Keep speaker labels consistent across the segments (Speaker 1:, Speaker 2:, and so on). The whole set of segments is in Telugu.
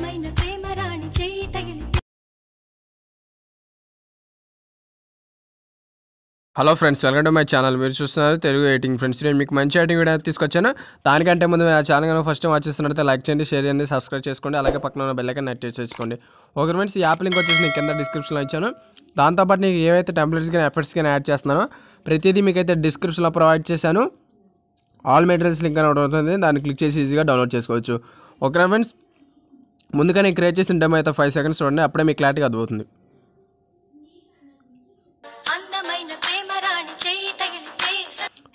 Speaker 1: ప్రేమ రాణి చేయి తగిలి hello friends welcome to my channel మీరు చూస్తున్నారు తెలుగు ఎయిటింగ్ ఫ్రెండ్స్ నేను మీకు మంచి ఎయిటింగ్ వీడియో తీసుకొచ్చాను దానికంటే ముందు నా ఛానల్ కనుక ఫస్ట్ వాచ్ చేస్తున్నట్లయితే లైక్ చేయండి షేర్ చేయండి సబ్స్క్రైబ్ చేసుకోండి అలాగే పక్కన ఉన్న బెల్లకన్ నెట్ చేసుకోండి ఒకరి ఫ్రెండ్స్ ఈ యాప్ లింక్ వచ్చేసి నేను కింద డిస్క్రిప్షన్లో ఇచ్చాను దాంతోపాటు నేను ఏవైతే టెంప్లెట్స్ కానీ ఎఫర్ట్స్ కానీ యాడ్ చేస్తున్నానో ప్రతిదీ మీకు అయితే డిస్క్రిప్షన్లో ప్రొవైడ్ చేశాను ఆల్ మెటీరియల్స్ లింక్ అని ఒకటి ఉంటుంది దాన్ని క్లిక్ చేసి ఈజీగా డౌన్లోడ్ చేసుకోవచ్చు ఒకరి ఫ్రెండ్స్ ముందుగానే క్రియేట్ చేసిన డెమో అయితే ఫైవ్ సెకండ్స్ చూడండి అప్పుడే మీకు క్లారిటీగా అర్థమవుతుంది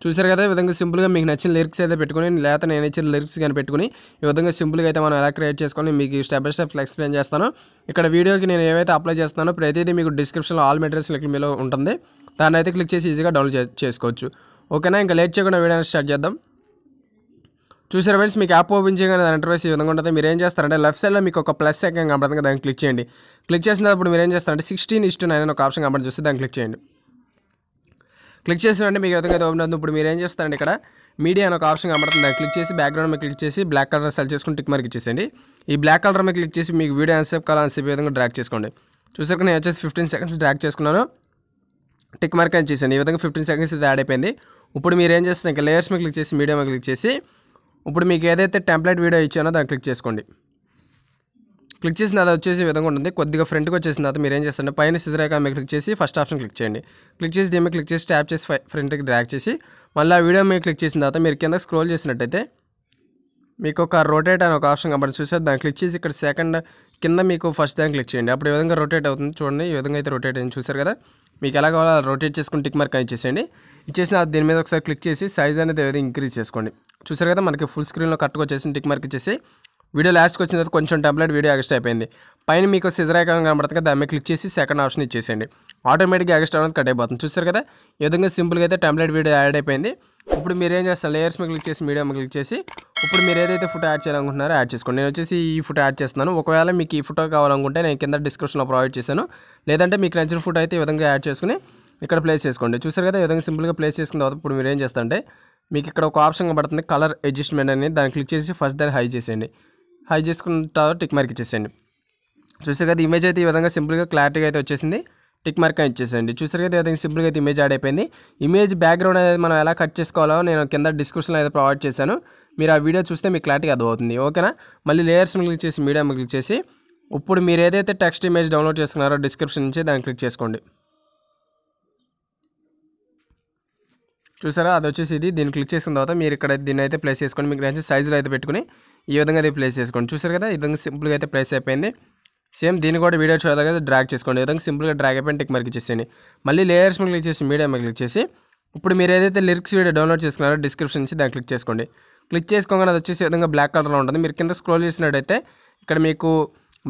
Speaker 1: చూసారు కదా ఈ విధంగా సింపుల్గా మీకు నచ్చిన లిరిక్స్ అయితే పెట్టుకుని లేకపోతే నేను ఇచ్చిన లిరిక్స్ కానీ పెట్టుకుని ఈ విధంగా సింపుల్గా అయితే మనం ఎలా క్రియేట్ చేసుకొని మీకు స్టెప్ బై స్టెప్ ఎక్స్ప్లెయిన్ చేస్తాను ఇక్కడ వీడియోకి నేను ఏవైతే అప్లై చేస్తానో ప్రతిదీ మీకు డిస్క్రిప్షన్లో ఆల్ మెటీరియల్స్ లింక్ మీలో ఉంటుంది దాన్ని అయితే క్లిక్ చేసి ఈజీగా డౌన్లోడ్ చేసుకోవచ్చు ఓకేనా ఇంకా లేట్ చేయకుండా వీడియోని స్టార్ట్ చేద్దాం చూసారు ఫ్రెండ్స్ మీకు యాప్ ఓపెన్ చేయగానే దాని ఇంటర్ఫేస్ ఈ విధంగా ఉంటుంది మీరు ఏం చేస్తారంటే లెఫ్ట్ సైడ్లో మీకు ఒక ప్లస్ సెకండ్ కనబడుతుంది దాన్ని క్లిక్ చేయండి క్లిక్ చేసినప్పుడు మీరు ఏం చేస్తారంటే సిక్స్టీన్ ఇస్టు నైన్ ఒక ఆప్షన్ కనబడి చూస్తే దాన్ని క్లిక్ చేయండి క్లిక్ చేసినంటే మీకు విధంగా ఓపెన్ అవుతుంది ఇప్పుడు మీరు ఏం చేస్తారండి ఇక్కడ మీడియా అని ఒక ఆప్షన్ కనబడుతుంది దాన్ని క్లిక్ చేసి బ్యాక్గ్రౌండ్ మీద క్లిక్ చేసి బ్లాక్ కలర్ సెలెక్ట్ చేసుకుని టిక్ మార్క్ ఇచ్చేసేయండి ఈ బ్లాక్ కలర్ మీద క్లిక్ చేసి మీకు వీడియో అన్సేప్ కాలం అన్సేప్ విధంగా డ్రాక్ చేసుకోండి చూసాక నేను వచ్చేసి ఫిఫ్టీన్ సెకండ్స్ డ్రాక్ చేసుకున్నాను టిక్ మార్క్ అని చేసాను ఈ విధంగా ఫిఫ్టీన్ సెకండ్స్ ఇది యాడ్ అయిపోయింది ఇప్పుడు మీరు ఏం చేస్తారు ఇంకా లేయర్స్ మీద క్లిక్ చేసి మీడియా మీద క్లిక్ చేసి ఇప్పుడు మీకు ఏదైతే టెంప్లెట్ వీడియో ఇచ్చానో దాన్ని క్లిక్ చేసుకోండి క్లిక్ చేసిన అది వచ్చేసి విధంగా ఉంటుంది కొద్దిగా ఫ్రంట్కి వచ్చేసిన తర్వాత మీరు ఏం చేస్తారు పైన సిజర్ ఐకాన్ క్లిక్ చేసి ఫస్ట్ ఆప్షన్ క్లిక్ చేయండి క్లిక్ చేసి దీని క్లిక్ చేసి ట్యాప్ చేసి ఫ్రంట్కి డ్రాక్ చేసి మళ్ళీ ఆ వీడియో మీకు క్లిక్ చేసిన తర్వాత మీరు కింద స్క్రోల్ చేసినట్టయితే మీకు ఒక రొటేట్ అని ఒక ఆప్షన్ కాబట్టి చూసే దాన్ని క్లిక్ చేసి ఇక్కడ సెకండ్ కింద మీకు ఫస్ట్ దాన్ని క్లిక్ చేయండి అప్పుడు ఈ విధంగా రొటేట్ అవుతుంది చూడండి ఈ విధంగా అయితే రొటేట్ అయింది చూసారు కదా మీకు ఎలా కావాలో రొటేట్ చేసుకుని టిక్ మార్క్ అని చేసేయండి ఇచ్చేసిన దీని మీద ఒకసారి క్లిక్ చేసి సైజ్ అనేది ఏదైతే ఇంక్రీజ్ చేసుకోండి చూసారు కదా మనకి ఫుల్ స్క్రీన్లో కట్టుకు వచ్చేసి టిక్ మార్క్ ఇచ్చేసి వీడియో లాస్ట్కి వచ్చిన తర్వాత కొంచెం టెంప్లెట్ వీడియో అగస్ట్ అయిపోయింది పైన మీకు సిజరాయకం కనబడుతుంది కదా దాన్ని క్లిక్ చేసి సెకండ్ ఆప్షన్ ఇచ్చేసేయండి ఆటోమేటిక్గా అగస్ట్ అవ్వడానికి కట్ అయిపోతుంది చూసారు కదా ఏ విధంగా సింపుల్గా అయితే టెంప్లెట్ వీడియో యాడ్ అయిపోయింది ఇప్పుడు మీరు ఏం చేస్తారు లేయర్స్ మీద క్లిక్ చేసి మీడియా మీద క్లిక్ చేసి ఇప్పుడు మీరు ఏదైతే ఫోటో యాడ్ చేయాలనుకుంటున్నారో యాడ్ చేసుకోండి నేను వచ్చేసి ఈ ఫోటో యాడ్ చేస్తున్నాను ఒకవేళ మీకు ఈ ఫోటో కావాలనుకుంటే నేను కింద డిస్క్రిప్షన్లో ప్రొవైడ్ చేశాను లేదంటే మీకు నచ్చిన ఫోటో అయితే ఈ విధంగా యాడ్ చేసుకుని ఇక్కడ ప్లేస్ చేసుకోండి చూసారు కదా ఈ విధంగా సింపుల్గా ప్లేస్ చేసుకున్న తర్వాత ఇప్పుడు మీరు ఏం చేస్తారంటే మీకు ఇక్కడ ఒక ఆప్షన్ పడుతుంది కలర్ అడ్జస్ట్మెంట్ అనేది దాన్ని క్లిక్ చేసి ఫస్ట్ దాన్ని హై చేసేయండి హై చేసుకున్న తర్వాత టిక్ మార్క్ ఇచ్చేసేయండి చూసారు కదా ఇమేజ్ అయితే ఈ విధంగా సింపుల్గా క్లారిటీగా అయితే వచ్చేసింది టిక్ మార్క్ అని ఇచ్చేసేయండి చూసారు కదా విధంగా సింపుల్గా అయితే ఇమేజ్ యాడ్ అయిపోయింది ఇమేజ్ బ్యాక్గ్రౌండ్ అనేది మనం ఎలా కట్ చేసుకోవాలో నేను కింద డిస్క్రిప్షన్లో అయితే ప్రొవైడ్ చేశాను మీరు ఆ వీడియో చూస్తే మీకు క్లారిటీగా అర్థమవుతుంది ఓకేనా మళ్ళీ లేయర్స్ క్లిక్ చేసి మీడియం క్లిక్ చేసి ఇప్పుడు మీరు ఏదైతే టెక్స్ట్ ఇమేజ్ డౌన్లోడ్ చేసుకున్నారో డిస్క్రిప్షన్ నుంచి దాన్ని క్లిక్ చేసుకోండి చూసారా అది వచ్చేసి ఇది దీన్ని క్లిక్ చేసిన తర్వాత మీరు ఇక్కడ దీన్ని అయితే ప్లేస్ చేసుకోండి మీకు నచ్చిన సైజులో అయితే పెట్టుకుని ఈ విధంగా అయితే ప్లేస్ చేసుకోండి చూసారు కదా ఈ విధంగా సింపుల్గా అయితే ప్లేస్ అయిపోయింది సేమ్ దీన్ని కూడా వీడియో చూడాలి కదా డ్రాగ్ చేసుకోండి ఈ విధంగా సింపుల్గా డ్రాగ్ అయిపోయిన టిక్ మార్క్ ఇచ్చేసేయండి మళ్ళీ లేయర్స్ మీద క్లిక్ చేసి మీడియా మీద క్లిక్ చేసి ఇప్పుడు మీరు ఏదైతే లిరిక్స్ వీడియో డౌన్లోడ్ చేసుకున్నారో డిస్క్రిప్షన్ నుంచి దాన్ని క్లిక్ చేసుకోండి క్లిక్ చేసుకోగానే అది వచ్చేసి విధంగా బ్లాక్ కలర్లో ఉంటుంది మీరు కింద స్క్రోల్ చేసినట్టయితే ఇక్కడ మీకు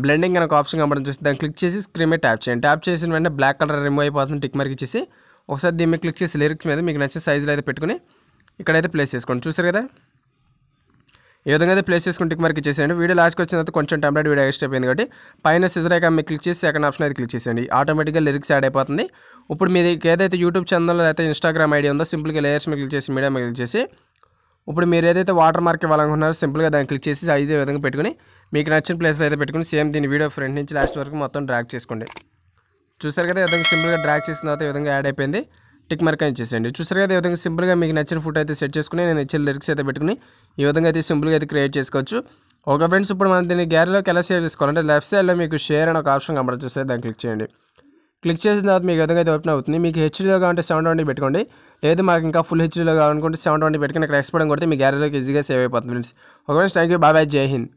Speaker 1: బ్లెండింగ్ అనే ఒక ఆప్షన్ కనబడి చూసి దాన్ని క్లిక్ చేసి స్క్రీన్ మీద ట్యాప్ చేయండి ట్యాప్ చేసిన వెంటనే బ్లాక్ కలర్ రిమూవ్ అయిపోతుంది టిక్ మార్క్ ఇచ్చేసి ఒకసారి దీన్ని క్లిక్ చేసి లిరిక్స్ మీద మీకు నచ్చే సైజులో అయితే పెట్టుకుని ఇక్కడైతే ప్లేస్ చేసుకోండి చూసారు కదా ఈ విధంగా అయితే ప్లేస్ చేసుకుని టిక్ మార్క్ ఇచ్చేసేయండి వీడియో లాస్ట్కి వచ్చిన తర్వాత కొంచెం టెంప్లెట్ వీడియో ఎక్స్ట్ అయిపోయింది కాబట్టి పైన సిజర్ ఐకాన్ మీకు క్లిక్ చేసి సెకండ్ ఆప్షన్ అయితే క్లిక్ చేసేయండి ఆటోమేటిక్గా లిరిక్స్ యాడ్ అయిపోతుంది ఇప్పుడు మీది ఏదైతే యూట్యూబ్ ఛానల్ అయితే ఇన్స్టాగ్రామ్ ఐడియా ఉందో సింపుల్గా లేయర్స్ మీకు క్లిక్ చేసి మీడియా మీకు క్లిక్ చేసి ఇప్పుడు మీరు ఏదైతే వాటర్ మార్క్ ఇవ్వాలనుకున్నారో సింపుల్గా దాన్ని క్లిక్ చేసి ఐదే విధంగా పెట్టుకుని మీకు నచ్చిన ప్లేస్లో అయితే పెట్టుకుని సేమ్ దీని వీడియో ఫ్రంట్ నుంచి లాస్ట్ వరకు మొత్తం డ్రాక్ చేసుకోండి చూసారు కదా విధంగా సింపుల్గా డ్రాక్ చేసిన తర్వాత ఈ విధంగా యాడ్ అయిపోయింది టిక్ మార్క్ అని చేసేయండి చూసారు కదా ఈ విధంగా సింపుల్గా మీకు నచ్చిన ఫుట్ అయితే సెట్ చేసుకుని నేను ఇచ్చిన లిరిక్స్ అయితే పెట్టుకుని ఈ విధంగా అయితే సింపుల్గా అయితే క్రియేట్ చేసుకోవచ్చు ఒక ఫ్రెండ్స్ ఇప్పుడు మనం దీన్ని గ్యారీలోకి ఎలా సేవ్ చేసుకోవాలంటే లెఫ్ట్ సైడ్లో మీకు షేర్ అని ఒక ఆప్షన్ కంపెనీ చూస్తే దాన్ని క్లిక్ చేయండి క్లిక్ చేసిన తర్వాత మీకు విధంగా అయితే ఓపెన్ అవుతుంది మీకు హెచ్డీలో కావాలంటే సెవెన్ ట్వంటీ పెట్టుకోండి లేదు మాకు ఇంకా ఫుల్ హెచ్డీలో కావాలనుకుంటే సెవెన్ ట్వంటీ పెట్టుకుని అక్కడ ఎక్స్పోర్ట్ కొడితే మీ గ్యారీలోకి ఈజీగా సేవ్ అయిపోతుంది ఫ్రెండ్స్ ఒక ఫ్రెండ్స్ థ్యాంక్ యూ బాబాయ్ జై హింద్